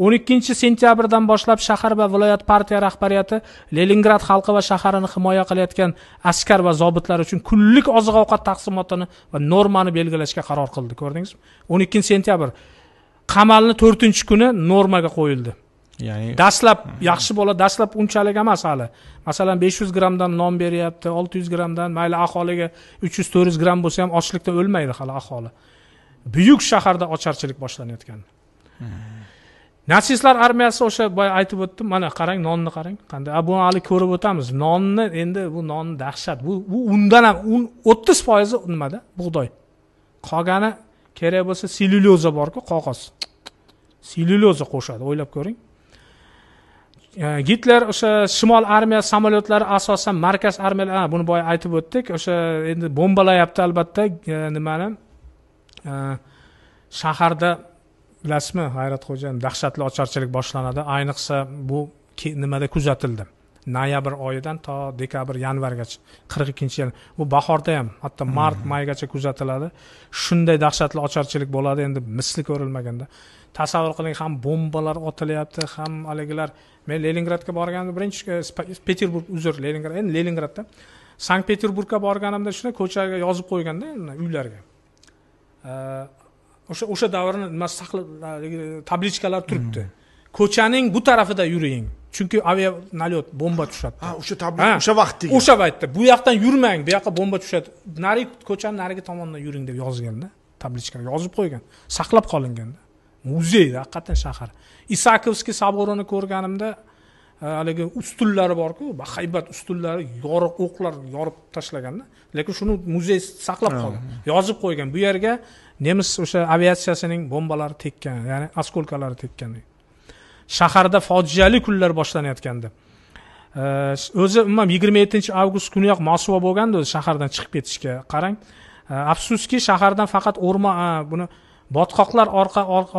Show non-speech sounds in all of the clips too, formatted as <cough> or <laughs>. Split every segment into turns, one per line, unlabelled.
o'n ikkinchi sentyabrdan boshlab shahar va viloyat partiya rahbariyati leningrad xalqi va shaharini himoya qilayotgan askar va zobitlar uchun kunlik oziq ovqat taqsimotini va normani belgilashga qaror qildi ko'rdingizmi o'n ikkinchi sentyabr qamalni to'rtinchi kuni normaga qo'yildi ya'ni dastlab hmm. yaxshi bola dastlab unchalik emas hali masalan besh yuz grammdan non beryapti olti yuz grammdan mayli aholiga uch yuz to'rt yuz gramm bo'lsa ham ochlikdan o'lmaydi hali aholi buyuk shaharda ocharchilik boshlanayotgan hmm. natsistlar armiyasi o'sha boya aytib o'tdim mana qarang nonni qarang qanday bu hali ko'rib o'tamiz nonni endi bu non dahshat bu u undan ham un o'ttiz foizi nimada bug'doy qolgani kerak bo'lsa sellyuloza borku qog'oz sellyuloza qo'shadi o'ylab ko'ring e, gitler o'sha shimol armiya samolyotlari asosan markaz armiyalar buni boya aytib o'tdik o'sha endi bombalayapti albatta e, nimani e, shaharda bilasizmi hayratxo'ja dahshatli ocharchilik boshlanadi ayniqsa bu nimada kuzatildi noyabr oyidan to dekabr yanvargacha qirq ikkinchi yil bu bahorda ham hatto hmm. mart maygacha kuzatiladi shunday dahshatli ocharchilik bo'ladi endi misli ko'rilmaganda tasavvur qiling ham bombalar otilyapti ham haligilar men leningradga borganimda birinchi eh, peterburg uzr leningrad endi leningradda sankt peterburgga borganimda shunday ko'chaga yozib qo'yganda uylarga eh, o'sha o'sha davrni nima saqlab tablichkalar turibdi ko'chaning bu tarafida yuring chunki avia nalyot bomba tushadi ha o'sha o'sha vaqtdagi o'sha paytda bu yoqdan yurmang bu yoqqa bomba tushadi nari ko'chani narigi tomonidan yuring deb yozganda tablichkaga yozib qo'ygan saqlab qolinganda muzeyda haqiqatdan shahar isakovskiy soborini ko'rganimda haligi ustunlari borku bahaybat ustunlari yoriq o'qlar yorib tashlaganda lekin shuni muzey saqlab qolgan yozib qo'ygan bu yerga nemis o'sha aviatsiyasining bombalari tekkan ya'ni осколкалari tekkan shaharda fojiali kunlar boshlanayotgan deb o'zi umuman yigirma yettinchi avgust kuniyoq mosuvo bo'lganda o'zi shahardan chiqib ketishga qarang afsuski shahardan faqat o'rmon buni botqoqlar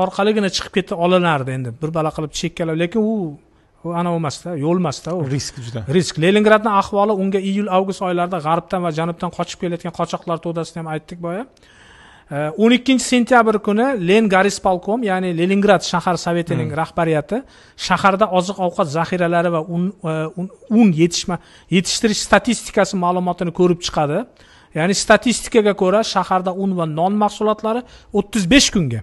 orqaligina chiqib keta olinardi endi bir bala qilib chekkalab lekin u u anavi emasda yo'l emasda u risk juda risk leningradni ahvoli unga iyul avgust oylarida g'arbdan va janubdan qochib kelayotgan qochoqlar to'dasini ham aytdik boya e. e, o'n ikkinchi sentyabr kuni len garispolkom ya'ni leningrad shahar sovetining hmm. rahbariyati shaharda oziq ovqat zaxiralari va e, un, un yetishma yetishtirish statistikasi ma'lumotini ko'rib chiqadi ya'ni statistikaga ko'ra shaharda un va non mahsulotlari o'ttiz besh kunga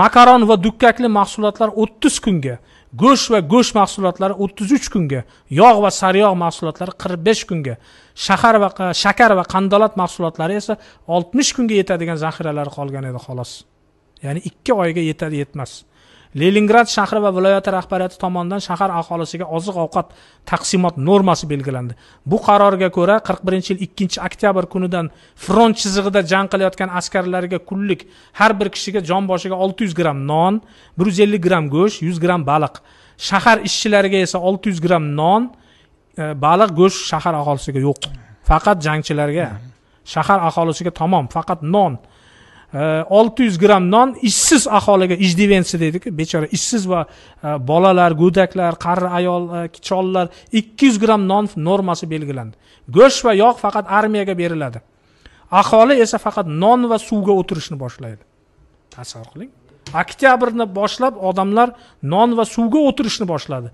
makaron va dukkakli mahsulotlar o'ttiz kunga go'sht va go'sht mahsulotlari o'ttiz uch kunga yog' va sariyog' mahsulotlari qirq besh kunga shahar va shakar va qandolat mahsulotlari esa oltmish kunga yetadigan zaxiralari qolgan edi xolos ya'ni ikki oyga yetadi yetmas leningrad shahri va viloyati rahbariyati tomonidan shahar aholisiga oziq ovqat taqsimot normasi belgilandi bu qarorga ko'ra 41 yil 2 oktyabr kunidan front chizig'ida jang qilayotgan askarlarga kunlik har bir kishiga jon boshiga 600 gramm non 150 gramm go'sht 100 gramm baliq shahar ishchilariga esa 600 gramm non e, baliq go'sht shahar aholisiga yo'q faqat jangchilarga mm-hmm. shahar aholisiga tamom faqat non olti yuz gramm non ishsiz aholiga ijdivensi deydiku bechora ishsiz va e, bolalar go'daklar qari ayol e, chollar ikki yuz gramm non normasi belgilandi go'sht va yog' faqat armiyaga beriladi aholi esa faqat non va suvga o'tirishni boshlaydi tasavvur qiling oktyabrni boshlab odamlar non va suvga o'tirishni boshladi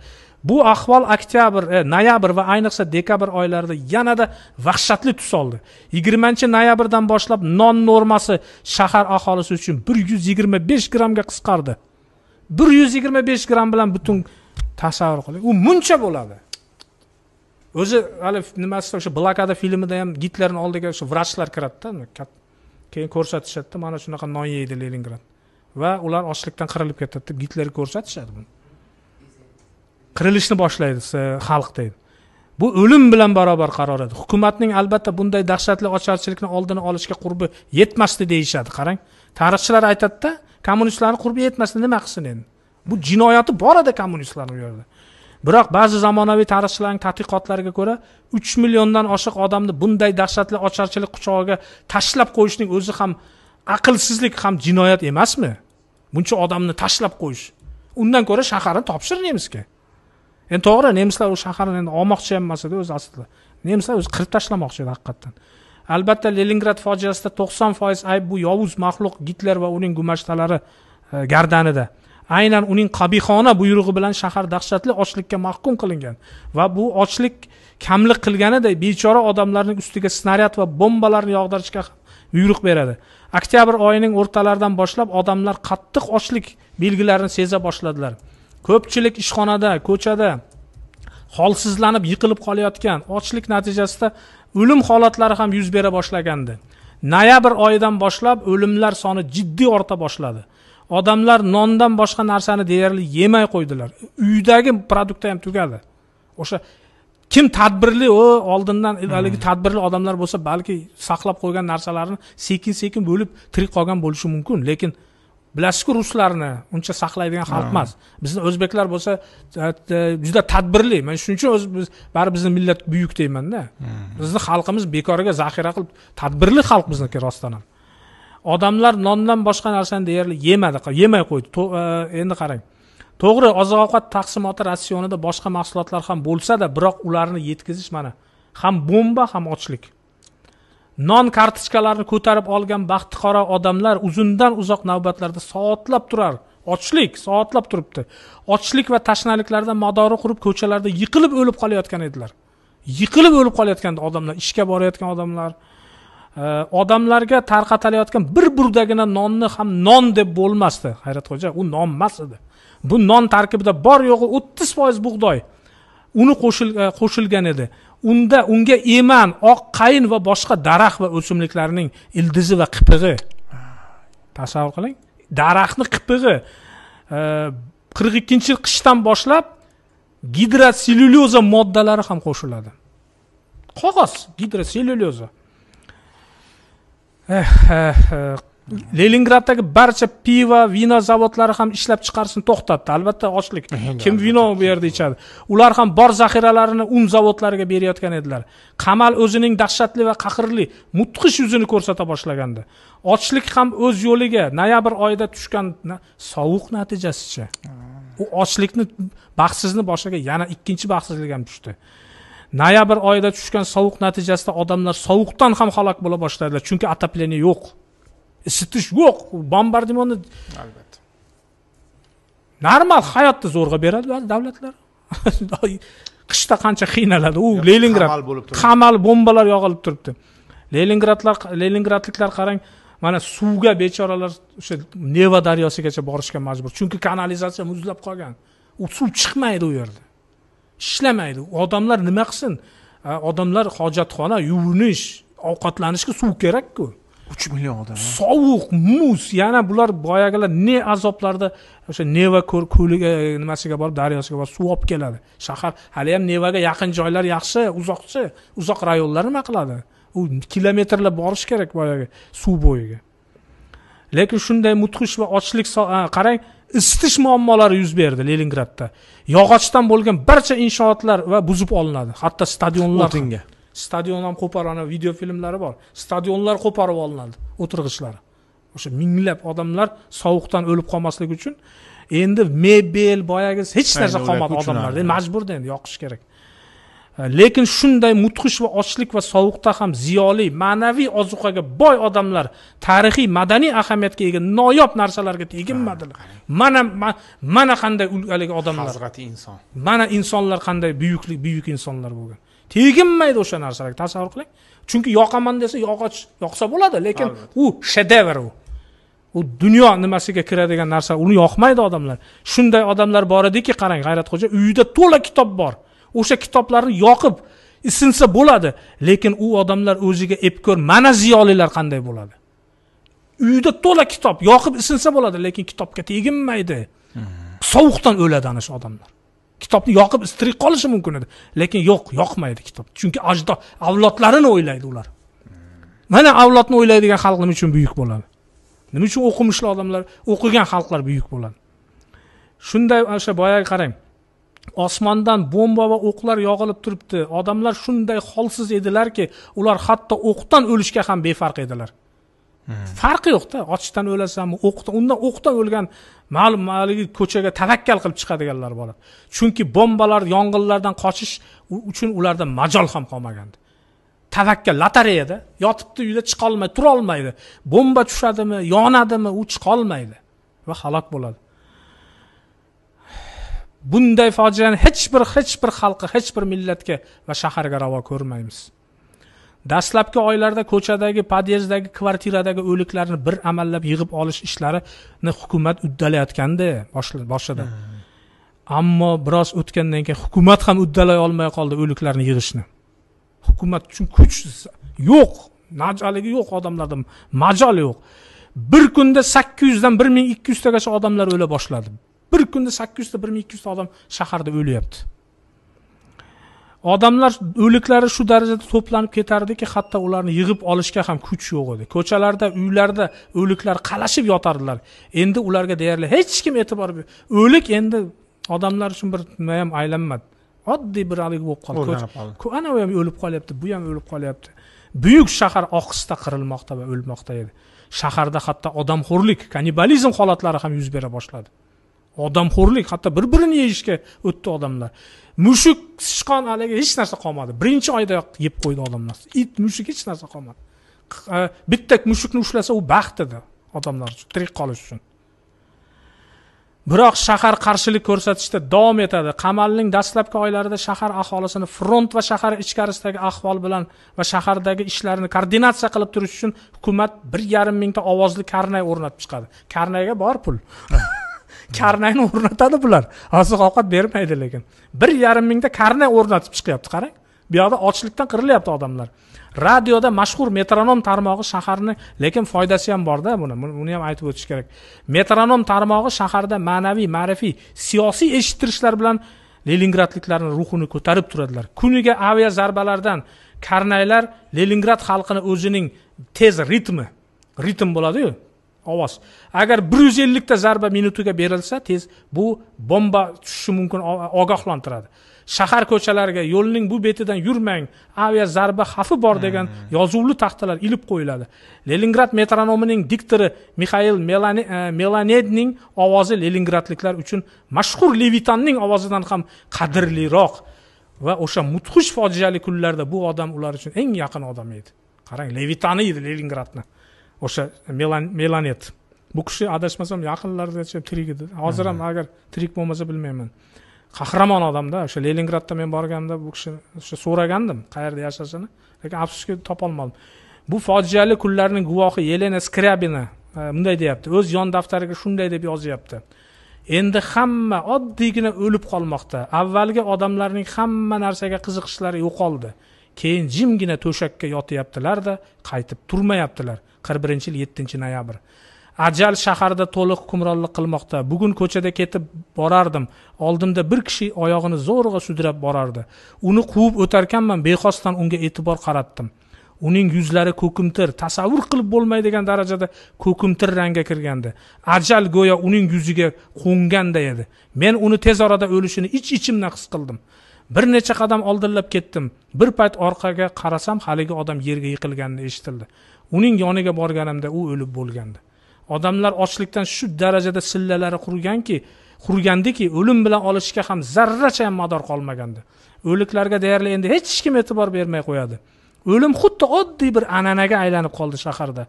bu ahvol oktyabr e, noyabr va ayniqsa dekabr oylarida yanada vahshatli tus oldi yigirmanchi noyabrdan boshlab non normasi shahar aholisi uchun bir yuz yigirma besh grammga qisqardi bir yuz yigirma besh gramm bilan butun tasavvur qiling u muncha bo'ladi o'zi hali nimasi o'sha blokada filmida ham gitlerni oldiga o'sha vrachlar kiradida keyin ko'rsatishadida mana shunaqa non yeydi leningrad va ular ochlikdan qirilib ketadi deb gitlerga ko'rsatishadi buni qirilishni boshlaydi xalq deydi bu o'lim bilan barobar qaror edi hukumatning albatta bunday dahshatli ocharchilikni oldini olishga qurbi yetmasdi deyishadi qarang tarixchilar aytadida kommunistlarni qurbi yetmasdi nima qilsin endi bu jinoyati bor edi kommunistlarni u yerda biroq ba'zi zamonaviy tarixchilarning tadqiqotlariga ko'ra uch milliondan oshiq odamni bunday dahshatli ocharchilik quchog'iga tashlab qo'yishning o'zi ham aqlsizlik ham jinoyat emasmi buncha odamni tashlab qo'yish undan ko'ra shaharni topshir nemisga endi to'g'ri nemislar u shaharni endi olmoqchi ham emas edi o'zi aslida nemislar o'zi qirib tashlamoqchi edi haqiqatdan albatta leningrad fojiasida to'qson foiz ayb bu yovuz maxluq gitler va uning gumashtalari e, gardanida aynan uning qabihona buyrug'i bilan shahar dahshatli ochlikka mahkum qilingan va bu ochlik kamlik qilganiday bechora odamlarning ustiga snaryad va bombalarni yog'dirishga buyruq beradi oktyabr oyining o'rtalaridan boshlab odamlar qattiq ochlik belgilarini seza boshladilar ko'pchilik ishxonada ko'chada holsizlanib yiqilib qolayotgan ochlik natijasida o'lim holatlari ham yuz bera boshlagandi noyabr oyidan boshlab o'limlar soni jiddiy orta boshladi odamlar nondan boshqa narsani deyarli yemay qo'ydilar uydagi produktda ham tugadi o'sha kim tadbirli u oldindan haligi tadbirli odamlar bo'lsa balki saqlab qo'ygan narsalarini sekin sekin bo'lib tirik qolgan bo'lishi mumkin lekin bilasizku ruslarni uncha saqlaydigan xalq emas bizni o'zbeklar bo'lsa e, e, juda tadbirli man shuning uchun o'z biz bari bizni millat buyuk deymanda bizni xalqimiz bekorga zaxira qilib tadbirli xalq bizniki rostdan ham odamlar nondan boshqa narsani deyarli yemadi yemay qo'ydi e, endi qarang to'g'ri oziq ovqat taqsimoti ratsionida boshqa mahsulotlar ham bo'lsada biroq ularni yetkazish mana ham bomba ham ochlik non kartochkalarini ko'tarib olgan baxtiqaro odamlar uzundan uzoq navbatlarda soatlab turar ochlik soatlab turibdi ochlik va tashnaliklardan madori qurib ko'chalarda yiqilib o'lib qolayotgan edilar yiqilib o'lib qolayotgan odamlar ishga borayotgan odamlar e, odamlarga tarqatilayotgan bir burdagina nonni ham non deb bo'lmasdi hayratxo'ja u non emas edi bu non tarkibida bor yo'g'i o'ttiz foiz bug'doy uni e, qo'shilgan edi unda unga eman oq qayin va boshqa daraxt va o'simliklarning ildizi va qipig'i tasavvur qiling daraxtni qipig'i e, qirq ikkinchi yil qishdan boshlab gidrotsellyulyoza moddalari ham qo'shiladi qog'oz gidrotsellyulyoza eh, eh, eh, leningraddagi barcha pivo vino zavodlari ham ishlab chiqarishni to'xtatdi albatta ochlik kim vino bu yerda ichadi ular ham bor zaxiralarini un um zavodlariga berayotgan edilar qamal o'zining dahshatli va qahrli mudhish yuzini ko'rsata boshlagandi ochlik ham o'z yo'liga noyabr oyida tushgan sovuq natijasichi u ochlikni baxtsizni boshiga yana ikkinchi baxtsizlik ham tushdi noyabr oyida tushgan sovuq natijasida odamlar sovuqdan ham halok bo'la boshladilar chunki отопление yo'q isitish yo'q bombardimonni albatta normal hayotni zo'rg'a beradi ba'zi davlatlar <laughs> qishda qancha qiynaladi u leningrad qamal bombalar yog'ilib turibdi leningradlar leningradliklar qarang mana suvga bechoralar o'sha neva daryosigacha borishga majbur chunki kanalizatsiya muzlab qolgan u suv chiqmaydi u yerda ishlamaydi odamlar nima qilsin odamlar hojatxona yuvinish ovqatlanishga suv kerakku uch million odam sovuq muz yana bular boyagilar ne azoblarda o'sha neva ko'liga e, nimasiga borib daryosiga borib suv olib keladi shahar haliyam nevaga yaqin joylar yaxshi uzoqchi uzoq rayonlar nima qiladi u kilometrlab borish kerak boyagi suv bo'yiga lekin shunday mudhish va ochlik qarang isitish muammolari yuz berdi leningradda yog'ochdan bo'lgan barcha inshootlar va buzib olinadi hatto stadionlar o'tinga stadion ham qo'parib video filmlari bor stadionlar qo'parib olinadi o'tirg'ichlari o'sha minglab odamlar sovuqdan o'lib qolmasligi uchun endi mebel boyagi hech narsa qolmadi odamlarda majburda endi yoqish kerak e, lekin shunday mudhish va ochlik va sovuqda ham ziyoli ma'naviy ozuqaga boy odamlar tarixiy madaniy ahamiyatga ega noyob narsalarga teginmadilar mana mana qanday haligi odamlar hazrati inson mana insonlar qanday buyuklik buyuk insonlar bo'lgan teginmaydi o'sha narsalarga tasavvur qiling chunki yoqaman desa yog'och yoqsa bo'ladi lekin u shedevr u u dunyo nimasiga kiradigan narsa uni yoqmaydi odamlar shunday odamlar bor ediki qarang g'ayratxo'ja uyida to'la kitob bor o'sha kitoblarni yoqib isinsa bo'ladi lekin u odamlar o'ziga ep ko'r mana ziyolilar qanday bo'ladi uyida to'la kitob yoqib isinsa bo'ladi lekin kitobga teginmaydi hmm. sovuqdan o'ladi ana shu odamlar kitobni yoqib istirik qolishi mumkin edi lekin yo'q yoqmaydi kitob chunki ajdod avlodlarini o'ylaydi ular mana avlodni o'ylaydigan xalq nima uchun buyuk bo'ladi nima uchun o'qimishli odamlar o'qigan xalqlar buyuk bo'ladi shunday o'sha boyagi qarang osmondan bomba va o'qlar yog'ilib turibdi odamlar shunday holsiz edilarki ular hatto o'qdan o'lishga ham befarq edilar Hmm. farqi yo'qda ochishdan o'lasanmi o'qdan undan o'qdan o'lgan ma'lum haligi ko'chaga tavakkal qilib chiqadiganlar bo'ladi chunki bombalar yong'inlardan qochish uchun ularda majol ham qolmagandi tavakkal lotareyada yotibdi uyda chiqolmaydi turolmaydi bomba tushadimi yonadimi u chiqolmaydi va halok bo'ladi bunday fojiani hech bir hech bir xalqqa hech bir millatga va shaharga ravo ko'rmaymiz dastlabki oylarda ko'chadagi podyezddagi kvartiradagi o'liklarni bir amallab yig'ib olish ishlarini hukumat uddalayotgandi boshida hmm. ammo biroz o'tgandan keyin hukumat ham uddalay olmay qoldi o'liklarni yig'ishni hukumat uchun kuch yo'q najaligi yo'q odamlarda majol yo'q bir kunda sakkiz yuzdan bir ming ikki yuztagacha odamlar o'la boshladi bir kunda sakkiz yuzta bir ming ikki yuzta odam shaharda o'lyapti odamlar o'liklari shu darajada to'planib ketardiki hatto ularni yig'ib olishga ham kuch yo'q edi ko'chalarda uylarda o'liklar qalashib yotardilar endi ularga deyarli hech kim e'tibor o'lik endi odamlar uchun bir nima ham aylanmadi oddiy bir haligi bo'lib qoldi ana u ham o'lib qolyapti bu ham o'lib qolyapti buyuk shahar ohista qirilmoqda va o'lmoqda edi shaharda hatto odamxo'rlik kannibalizm holatlari ham yuz bera boshladi odamxo'rlik hatto bir birini yeyishga o'tdi odamlar mushuk sichqon haligi hech narsa qolmadi birinchi oydayoq yeb qo'ydi odamlar it mushuk hech narsa qolmadi bitta mushukni ushlasa u baxt edi odamlar uchun tirik qolish uchun biroq shahar qarshilik ko'rsatishda davom etadi qamalning dastlabki oylarida shahar aholisini front va shahar ichkarisidagi ahvol bilan va shahardagi ishlarni koordinatsiya qilib turish uchun hukumat bir yarim mingta ovozli karnay o'rnatib chiqadi karnayga bor pul karnayni <laughs> o'rnatadi bular oziq ovqat bermaydi lekin bir yarim mingta karnay o'rnatib chiqyapti qarang bu yoqda ochlikdan qirilyapti odamlar radioda mashhur metronom tarmog'i shaharni lekin foydasi ham borda buni buni ham aytib o'tish kerak metronom tarmog'i shaharda ma'naviy ma'rifiy siyosiy eshittirishlar bilan leningradliklarni ruhini ko'tarib turadilar kuniga avia zarbalardan karnaylar leningrad xalqini o'zining tez ritmi ritm bo'ladiyu ovoz agar bir yuz ellikta zarba minutiga berilsa tez bu bomba tushishi mumkin ogohlantiradi shahar ko'chalariga yo'lning bu betidan yurmang avia zarba xavfi bor degan hmm. yozuvli taxtalar ilib qo'yiladi leningrad metronomining diktori mixail e, melanedning ovozi leningradliklar uchun mashhur levitanning ovozidan ham qadrliroq va o'sha mudhish fojiali kunlarda bu odam ular uchun eng yaqin odam edi qarang levitani edi leningradni o'sha melanet bu kishi adashmasam yaqinlargacha tirik edi hozir ham agar tirik bo'lmasa bilmayman qahramon odamda o'sha leningradda men borganimda bu kishi o'sha so'ragandim qayerda yashashini lekin afsuski topolmadim bu fojiali kunlarning guvohi yelena skrabina e, bunday deyapti o'z yon daftariga shunday deb yozyapti endi hamma oddiygina o'lib qolmoqda avvalgi odamlarning hamma narsaga qiziqishlari yo'qoldi keyin jimgina to'shakka yotyaptilarda qaytib turmayaptilar qirq birinchi yil yettinchi noyabr ajal shaharda to'liq hukmronlik qilmoqda bugun ko'chada ketib borardim oldimda bir kishi oyog'ini zo'rg'a sudrab borardi uni quvib o'tarkanman bexosdan unga e'tibor qaratdim uning yuzlari ko'kimtir tasavvur qilib bo'lmaydigan darajada ko'kimtir rangga kirgandi ajal go'yo uning yuziga qo'nganday edi men uni tez orada o'lishini ich ichimdan his qildim bir necha qadam oldinlab ketdim bir payt orqaga qarasam haligi odam yerga yiqilganini eshitildi uning yoniga borganimda u o'lib bo'lgandi odamlar ochlikdan shu darajada sillalari qurganki qurgandiki o'lim bilan olishishga ham zarracha ham mador qolmagandi o'liklarga deyarli endi hech kim e'tibor bermay qo'yadi o'lim xuddi oddiy bir an'anaga aylanib qoldi shaharda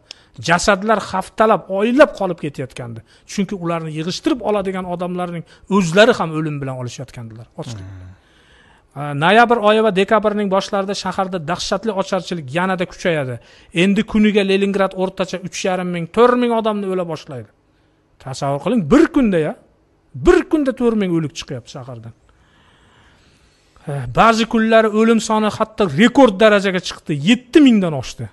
jasadlar haftalab oylab qolib ketayotgandi chunki ularni yig'ishtirib oladigan odamlarning o'zlari ham o'lim bilan olishayotgandilar hmm. noyabr oyi va dekabrning boshlarida shaharda dahshatli ocharchilik yanada kuchayadi endi kuniga leningrad o'rtacha uch yarim ming to'rt ming odamni o'la boshlaydi tasavvur qiling bir kunda ya bir kunda to'rt ming o'lik chiqyapti shahardan ba'zi kunlari o'lim soni hatto rekord darajaga chiqdi yetti mingdan oshdi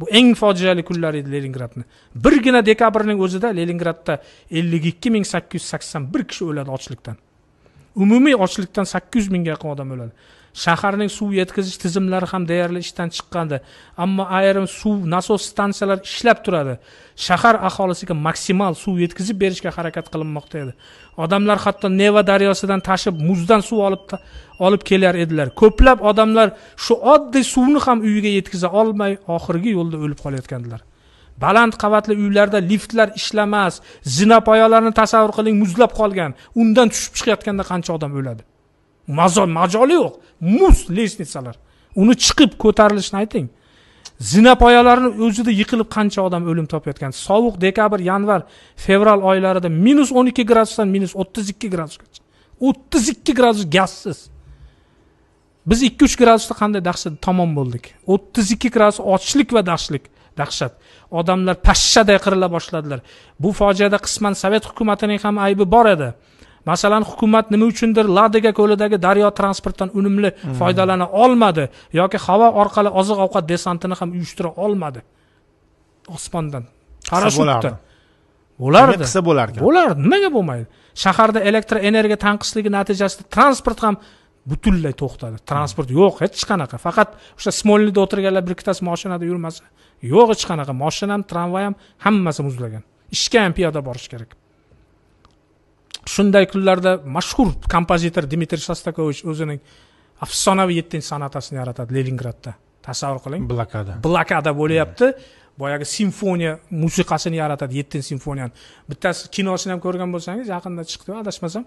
bu eng fojiali kunlar edi leningradni birgina dekabrning o'zida leningradda ellik ikki ming sakkiz yuz sakson bir kishi o'ladi ochlikdan umumiy ochlikdan sakkiz yuz mingga yaqin odam o'ladi shaharning suv yetkazish tizimlari ham deyarli ishdan chiqqandi ammo ayrim suv nasos stansiyalari ishlab turadi shahar aholisiga maksimal suv yetkazib berishga harakat qilinmoqda edi odamlar hatto neva daryosidan tashib muzdan suv olib olib kelar edilar ko'plab odamlar shu oddiy suvni ham uyiga yetkaza olmay oxirgi yo'lda o'lib qolayotgandilar baland qavatli uylarda liftlar ishlamas zinapoyalarni tasavvur qiling muzlab qolgan undan tushib chiqayotganda qancha odam o'ladi mazol majoli yo'q muz lestnitsalar uni chiqib ko'tarilishini ayting zinapoyalarni o'zida yiqilib qancha odam o'lim topayotgan sovuq dekabr yanvar fevral oylarida minus o'n ikki gradusdan minus o'ttiz ikki gradusgacha o'ttiz ikki gradus gazsiz biz ikki uch gradusda qanday dahshat tamom bo'ldik o'ttiz ikki gradus ochlik va darslik dahshat odamlar pashshaday qirila boshladilar bu fojiada qisman sovet hukumatining ham aybi bor edi masalan hukumat nima uchundir ladega ko'lidagi daryo transportdan unumli hmm. foydalana olmadi yoki havo orqali oziq ovqat desantini ham uyushtira olmadi osmondan parashyutda bo'lardi qilsa bo'larkan bo'lardi nimaga bo'lmaydi shaharda elektr energiya tanqisligi natijasida transport ham butunlay to'xtadi transport yo'q hech qanaqa faqat o'sha smolniyda o'tirganlar bir ikkitasi mashinada yurmasa yo'q hech qanaqa moshina ham tramvay ham hammasi muzlagan ishga ham piyoda borish kerak shunday kunlarda mashhur kompozitor dmitriy shostakovich o'zining afsonaviy yettinchi sonatasini yaratadi leningradda tasavvur qiling blokada blokada bo'lyapti hmm. boyagi simfoniya musiqasini yaratadi yettinchi simfoniyani bittasi kinosini ham ko'rgan bo'lsangiz yaqinda chiqdi adashmasam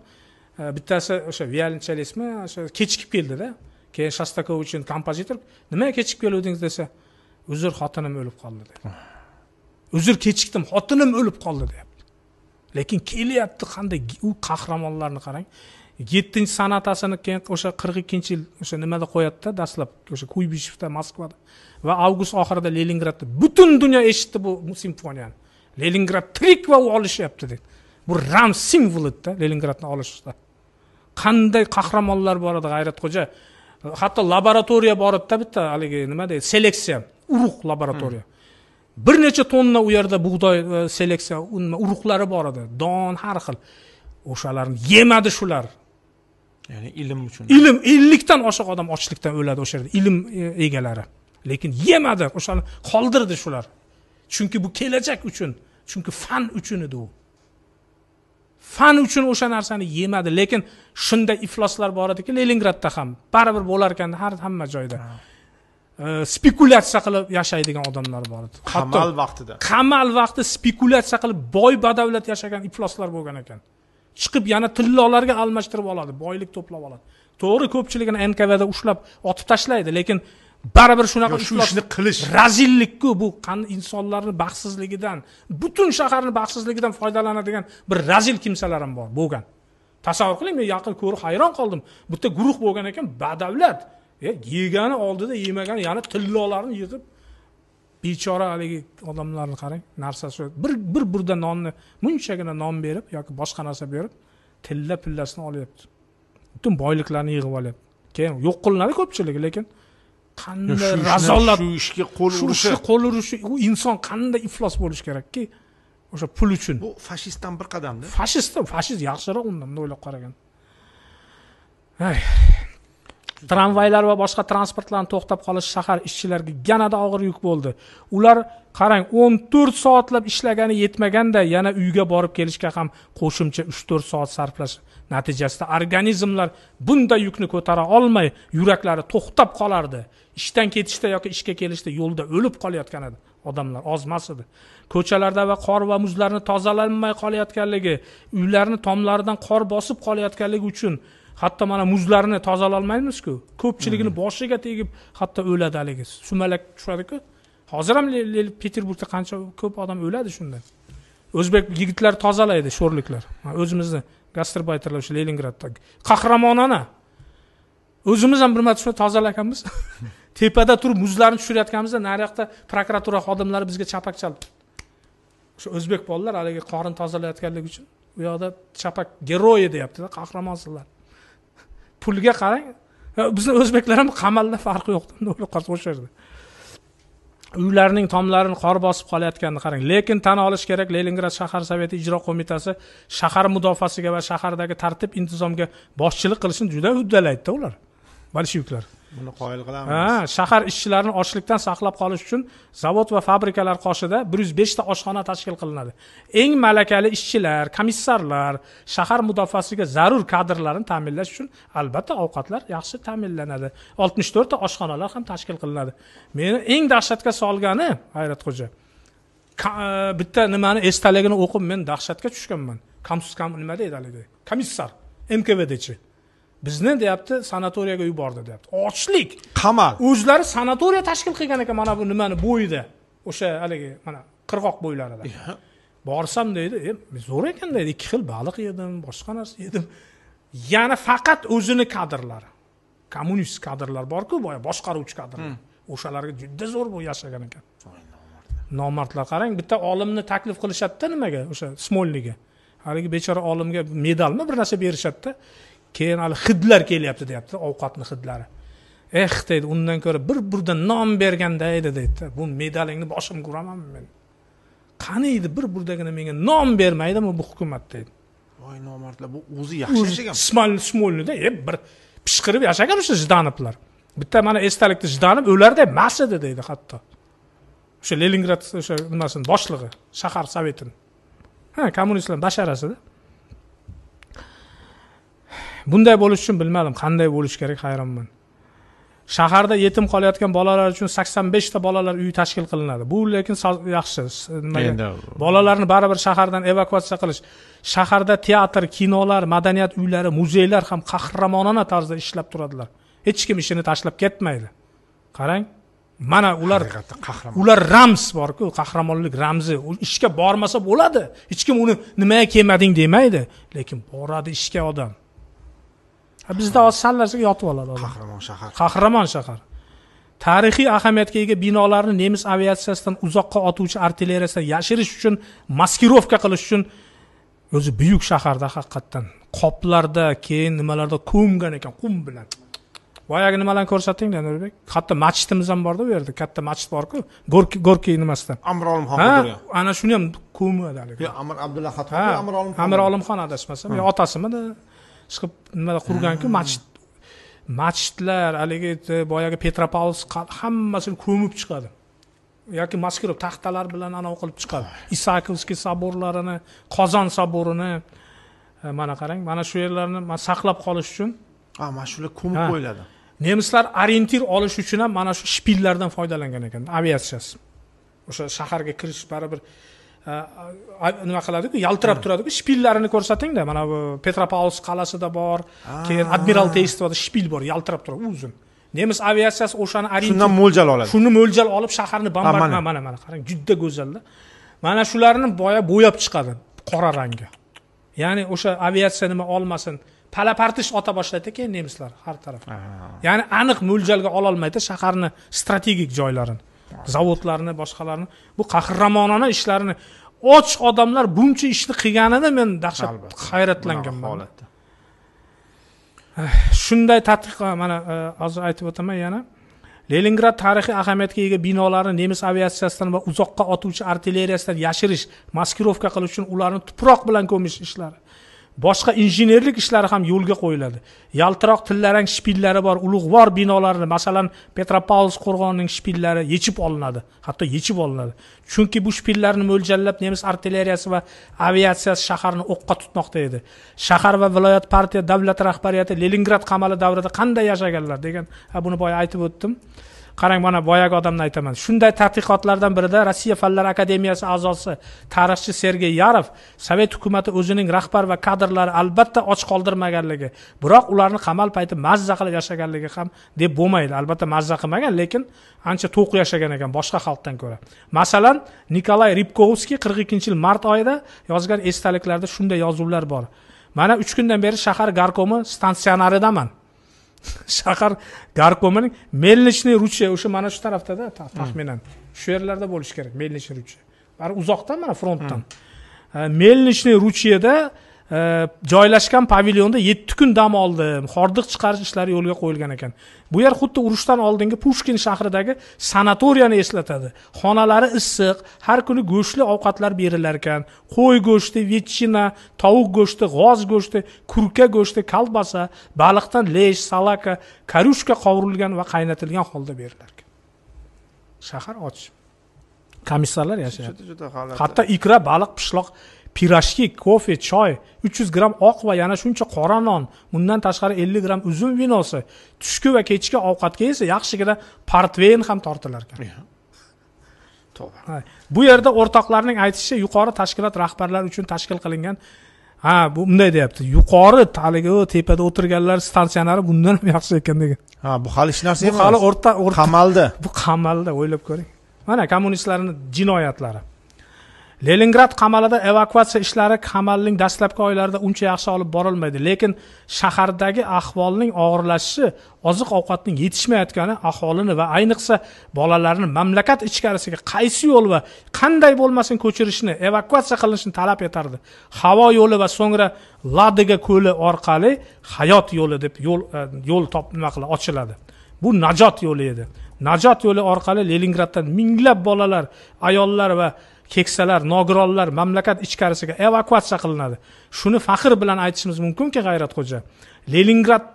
e, bittasi o'sha violonchelistmi o'sha kechikib keldida keyin shostakovichni kompozitor nimaga kechikib keluvdingiz desa uzr xotinim o'lib qoldi dedi uzr kechikdim xotinim o'lib qoldi deyapti lekin kelyapti qanday u qahramonlarni qarang yettinchi sanatasini keyin o'sha qirq ikkinchi yil o'sha nimada qo'yadida dastlab o'sha kuybishevda moskvada va avgust oxirida leningradda butun dunyo eshitdi bu simfoniyani leningrad tirik va u olishyapti dedi bu ram edida leningradni olishda qanday qahramonlar bor edi g'ayratxo'ja hatto laboratoriya bor edida bitta haligi nima deydi seleksiya urug' laboratoriya bir necha tonna u yerda bug'doy e, seleksiya urug'lari bor edi don har xil o'shalarni yemadi shular ya'ni ilm uchun ilm ellikdan oshiq odam ochlikdan o'ladi o'sha yerda ilm e, egalari lekin yemadi o'shani qoldirdi shular chunki bu kelajak uchun chunki fan uchun edi u fan uchun o'sha narsani yemadi lekin shunday ifloslar bor ediki leningradda ham baribir bo'lar ekan har hamma joyda spekulyatsiya qilib yashaydigan odamlar bor edi qamal vaqtida qamal vaqti spekulyatsiya qilib boy badavlat yashagan ifloslar bo'lgan ekan chiqib yana tillolarga almashtirib oladi boylik to'plab oladi to'g'ri ko'pchiligini nkvda ushlab otib tashlaydi lekin baribir shunaqa shu ishni qilish razillikku bu insonlarni baxtsizligidan butun shaharni baxtsizligidan foydalanadigan bir razil kimsalar ham bor bo'lgan tasavvur qiling men yaqin ko'rib hayron qoldim bitta guruh bo'lgan ekan badavlat E, yegani oldida yemagani ya'ni tillolarni yig'ib bechora haligi odamlarni qarang narsasi bir bir burda nonni munchagina non berib yoki boshqa narsa berib tilla pillasini olyapti butun boyliklarni yig'ib olyapti keyin yo'q qilinadi ko'pchiligi lekin qanday razolat shu ishga qo'l urishi shu qo'l urishi u inson qanday iflos bo'lishi kerakki o'sha pul uchun bu fashistdan bir qadamda fashist fashist yaxshiroq undan bunday o'ylab qaragan tramvaylar va boshqa transportlarni to'xtab qolishi shahar ishchilariga yanada og'ir yuk bo'ldi ular qarang o'n to'rt soatlab ishlagani yetmaganda yana uyga borib kelishga ham qo'shimcha uch to'rt soat sarflash natijasida organizmlar bunday yukni ko'tara olmay yuraklari to'xtab qolardi ishdan ketishda yoki ishga kelishda yo'lda o'lib qolayotgan edi odamlar ozmas edi ko'chalarda va qor va muzlarni tozalanmay qolayotganligi uylarni tomlaridan qor bosib qolayotganligi uchun hatto mana muzlarni tozalolmaymizku ko'pchiligini boshiga tegib hatto o'ladi haligi sumalak tushadiku hozir ham peterburgda qancha ko'p odam o'ladi shundan o'zbek yigitlari tozalaydi sho'rliklar o'zimizni gastrbayterlar o'sha leningradda qahramonona o'zimiz ham bir marta shuni tozalaganmiz <laughs> tepada turib muzlarni tushirayotganimizda nariyoqda prokuratura xodimlari bizga chapak chaldi o'sha o'zbek bolalar haligi qorin tozalayotganligi uchun u yoqda chapak geroyi deyaptida qahramonsizlar pulga qarang bizni o'zbeklar ham qamalda farqi yo'q o'lib qolsa o'sha yerda uylarning tomlarini qor bosib qolayotganini qarang lekin tan olish kerak leningrad shahar soveti ijro qo'mitasi shahar mudofaasiga va shahardagi tartib intizomga boshchilik qilishni juda uddalaydida ular bolshevklar buni qoyil qilamiz ha shahar ishchilarini ochlikdan saqlab qolish uchun zavod va fabrikalar qoshida bir yuz beshta oshxona tashkil qilinadi eng malakali ishchilar komissarlar shahar mudofaasiga zarur kadrlarni ta'minlash uchun albatta ovqatlar yaxshi ta'minlanadi oltmish to'rtta oshxonalar ham tashkil qilinadi meni eng dahshatga solgani hayratxo'ja e, bitta nimani esdaligini o'qib men dahshatga tushganman nima deydi haligi komissar mkvdchi bizni deyapti sanatoriyaga yubordi deyapti ochlik qamal o'zlari sanatoriya tashkil qilgan ekan mana bu nimani bo'yida o'sha haligi mana qirg'oq bo'ylarida borsam deydi e, zo'r ekan deydi ikki xil baliq yedim boshqa narsa yedim yana faqat o'zini kadrlari kommunist kadrlar borku boya boshqaruvchi kadrlar hmm. o'shalarga juda zo'r bo'lib yashagan ekan nomardlar qarang bitta olimni taklif qilishadida nimaga o'sha smolniyga haligi bechora olimga medalmi bir narsa berishadida keyin hali hidlar kelyapti deyapti ovqatni hidlari eh deydi undan ko'ra bir burda non berganda edi deydi bu medalingni boshimga uramanmi men qaniydi bir burdagina menga non bermaydimi bu hukumat deydi voy nomardlar bu o'zi yaxshi yashagan smolniy smolnida e eh, bir pishqirib yashagan o'sha jdanovlar bitta mana esdalikda jdanov o'larday mas edi deydi hatto o'sha leningrad o'sha nimasini boshlig'i shahar sovetini ha kommunistlarni basharasida bunday bo'lishi uchun bilmadim qanday bo'lishi kerak hayronman shaharda yetim qolayotgan bolalar uchun sakson beshta bolalar uyi tashkil qilinadi bu lekin yaxshi nimaga bolalarni baribir shahardan evakuatsiya qilish shaharda teatr kinolar madaniyat uylari muzeylar ham qahramonona tarzda ishlab turadilar hech kim ishini tashlab ketmaydi qarang mana ular ular ramz borku qahramonlik ramzi u ishga bormasa bo'ladi hech kim uni nimaga kelmading demaydi lekin boradi ishga odam bizda hozir shallasiga yotib oladi odam qahramon shahar qahramon shahar tarixiy ahamiyatga ega binolarni nemis aviatsiyasidan uzoqqa otuvchi artilleriyasidan yashirish uchun maskirovka qilish uchun o'zi buyuk shaharda haqiqatdan qoplarda keyin nimalarda ko'mgan ekan qum bilan boyagi nimalarni ko'rsatdingda nurbek hatto machitimiz ham borda u yerda katta machit borku gorkiy gorki nimasida amir olimxon ha ana shuni ham ko'madi amir abdulla olimxon amir olimxon adashmasam yo otasimidi chiqib nimada qurganku masjid masjidlar haligi boyagi petropavlsk hammasini ko'mib chiqadi yoki maskirov taxtalar bilan anavi qilib chiqadi isakovskiy soborlarini qozon soborini e, mana qarang mana shu yerlarni saqlab qolish uchun a mana shular ko'mib qo'yiladi nemislar orientir olish uchun ham mana shu shpillardan foydalangan ekan aviatsiyasi o'sha shaharga kirish baribir nima qiladiku yaltirab turadiku shpillarini ko'rsatingda mana bu petropavlovsk qal'asida bor keyin admiralteystvada shpil bor yaltirab turadi uzun nemis aviatsiyasi o'shani shundan mo'ljal oladi shuni mo'ljal olib shaharni bombard mana mana qarang juda go'zalda mana shularni boya bo'yab chiqadi qora rangga ya'ni o'sha aviatsiya nima olmasin pala partish ota boshlaydida keyin nemislar har taraf ya'ni aniq mo'ljalga ololmaydi shaharni strategik joylarini zavodlarni boshqalarni bu qahramonona ishlarini och odamlar buncha ishni qilganida men dahshat hayratlanganman holatda eh, shunday tadqiq mana eh, hozir aytib o'taman yana leningrad tarixiy ahamiyatga ega binolarni nemis aviatsiyasidan va uzoqqa otuvchi artilleriyasidan yashirish maskirovka qilish uchun ularni tuproq bilan ko'mish ishlari boshqa injenerlik ishlari ham yo'lga qo'yiladi yaltiroq tillarang shpillari bor ulug'vor binolarni masalan petropavls qo'rg'onining shpillari yechib olinadi hatto yechib olinadi chunki bu shpillarni mo'ljallab nemis artilleriyasi va aviatsiyasi shaharni o'qqa tutmoqda edi shahar va viloyat partiya davlat rahbariyati leningrad qamali davrida qanday yashaganlar degan buni boya aytib o'tdim qarang mana boyagi odamni aytaman shunday tadqiqotlardan birida rossiya fanlar akademiyasi a'zosi tarixchi sergey yarov sovet hukumati o'zining rahbar va kadrlari albatta och qoldirmaganligi biroq ularni qamal payti mazza qilib yashaganligi ham deb bo'lmaydi albatta mazza qilmagan lekin ancha to'q yashagan ekan boshqa xalqdan ko'ra masalan nikolay ribkovskiy qirq ikkinchi yil mart oyida yozgan esdaliklarda shunday yozuvlar bor mana uch kundan beri shahar garkomi stansionaridaman shahar g'arq мельничный ruchi o'sha mana shu tarafdada hmm. taxminan shu yerlarda bo'lishi kerak мельничный ручья uzoqda mana frontdan мельничный hmm. ручьяda joylashgan pavilyonda yetti kun dam oldim hordiq chiqarish ishlari yo'lga qo'yilgan ekan bu yer xuddi urushdan oldingi pushkin shahridagi sanatoriyani eslatadi xonalari issiq har kuni go'shtli ovqatlar berilar ekan qo'y go'shti vetchina tovuq go'shti g'oz go'shti kurka go'shti kolbasa baliqdan lesh salaka karushka qovurilgan va qaynatilgan holda berilar ekan shahar och komissarlar yashayapti hatto ikra baliq pishloq pirashki kofe choy uch yuz gramm oq va yana shuncha qora non bundan tashqari ellik gramm uzum vinosi tushki va kechki ovqatga esa yaxshigina portveyn ham tortilar ekan to'g'ri bu yerda o'rtoqlarning aytishicha yuqori tashkilot rahbarlari uchun tashkil qilingan ha bu bunday deyapti yuqori haligi tepada o'tirganlar stansionari bundan ham yaxshi ekan degan ha bu hali hech narsa emas bu hali o'rta qamalda bu qamalda o'ylab ko'ring mana kommunistlarni jinoyatlari leningrad qamalida evakuatsiya ishlari qamalning dastlabki oylarida uncha yaxshi olib borilmaydi lekin shahardagi ahvolning og'irlashishi oziq ovqatning yetishmayotgani aholini va ayniqsa bolalarni mamlakat ichkarisiga qaysi yo'l va qanday bo'lmasin ko'chirishni evakuatsiya qilinishini talab etardi havo yo'li va so'ngra ladiga ko'li orqali hayot yo'li deb yo'l e, yo'l top nima qiladi ochiladi bu najot yo'li edi najot yo'li orqali leningraddan minglab bolalar ayollar va keksalar nogironlar mamlakat ichkarisiga evakuatsiya qilinadi shuni faxr bilan aytishimiz mumkinki g'ayratxo'ja leningrad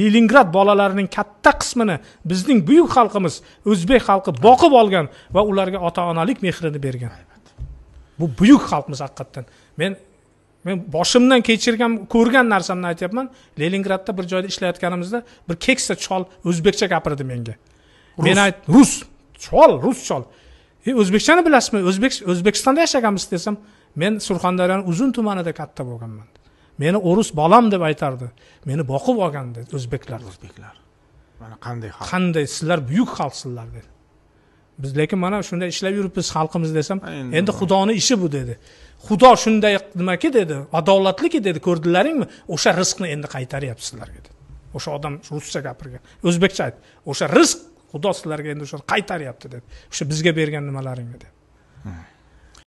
leningrad bolalarining katta qismini bizning buyuk xalqimiz o'zbek xalqi boqib olgan va ularga ota onalik mehrini bergan bu buyuk xalqimiz haqiqatdan men men boshimdan kechirgan ko'rgan narsamni aytyapman leningradda bir joyda ishlayotganimizda bir keksa chol o'zbekcha gapirdi menga men ayt rus chol rus chol e o'zbekchani bilasizmi o'zbek o'zbekistonda yashaganmiz desam men surxondaryoni uzun tumanida katta bo'lganman meni o'rus bolam deb aytardi meni boqib olgan dedi o'zbeklar o'zbeklar mana qanday xalq qanday sizlar buyuk xalqsizlar dedi biz lekin mana shunday ishlab yuribmiz xalqimiz desam endi xudoni ishi bu dedi xudo shunday nimaki dedi adolatliki dedi ko'rdilaringmi o'sha rizqni endi qaytaryapti sizlarga dedi o'sha odam ruscha gapirgan o'zbekcha ayt o'sha rizq xudo sizlarga endi o'shani qaytaryapti dedi o'sha bizga bergan nimalaringni deb